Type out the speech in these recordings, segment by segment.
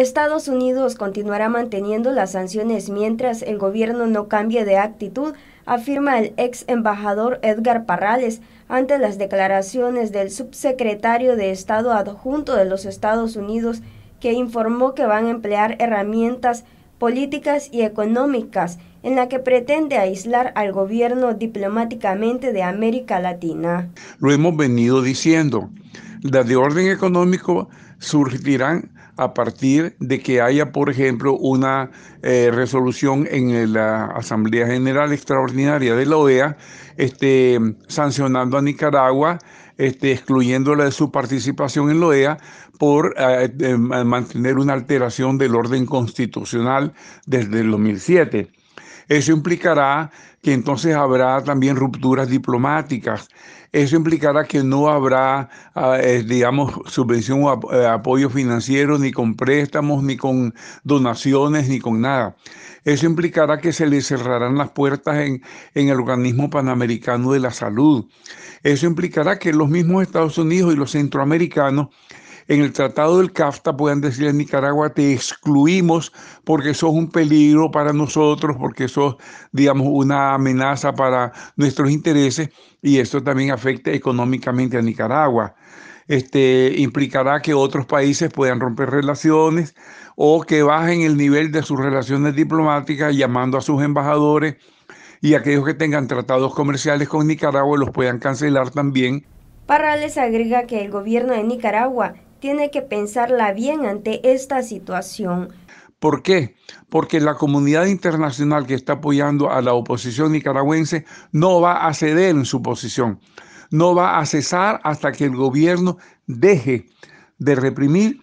Estados Unidos continuará manteniendo las sanciones mientras el gobierno no cambie de actitud, afirma el ex embajador Edgar Parrales ante las declaraciones del subsecretario de Estado adjunto de los Estados Unidos, que informó que van a emplear herramientas políticas y económicas en la que pretende aislar al gobierno diplomáticamente de América Latina. Lo hemos venido diciendo, la de orden económico surgirán a partir de que haya, por ejemplo, una eh, resolución en la Asamblea General Extraordinaria de la OEA este, sancionando a Nicaragua, este, excluyéndola de su participación en la OEA por eh, mantener una alteración del orden constitucional desde el 2007. Eso implicará que entonces habrá también rupturas diplomáticas. Eso implicará que no habrá, ah, eh, digamos, subvención o eh, apoyo financiero ni con préstamos, ni con donaciones, ni con nada. Eso implicará que se le cerrarán las puertas en el organismo panamericano de la salud. Eso implicará que los mismos Estados Unidos y los centroamericanos en el tratado del CAFTA puedan decirle a Nicaragua, te excluimos porque sos un peligro para nosotros, porque sos, digamos, una amenaza para nuestros intereses y esto también afecta económicamente a Nicaragua. Este, implicará que otros países puedan romper relaciones o que bajen el nivel de sus relaciones diplomáticas llamando a sus embajadores y aquellos que tengan tratados comerciales con Nicaragua los puedan cancelar también. Parrales agrega que el gobierno de Nicaragua tiene que pensarla bien ante esta situación. ¿Por qué? Porque la comunidad internacional que está apoyando a la oposición nicaragüense no va a ceder en su posición, no va a cesar hasta que el gobierno deje de reprimir,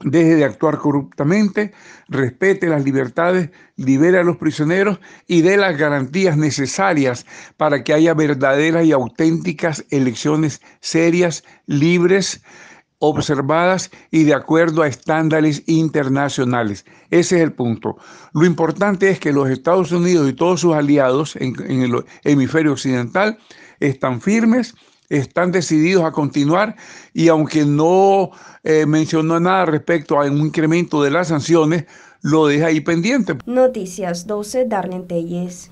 deje de actuar corruptamente, respete las libertades, libere a los prisioneros y dé las garantías necesarias para que haya verdaderas y auténticas elecciones serias, libres, observadas y de acuerdo a estándares internacionales. Ese es el punto. Lo importante es que los Estados Unidos y todos sus aliados en, el hemisferio occidental están firmes, están decididos a continuar y aunque no eh, mencionó nada respecto a un incremento de las sanciones, lo deja ahí pendiente. Noticias 12, Darlene Telles.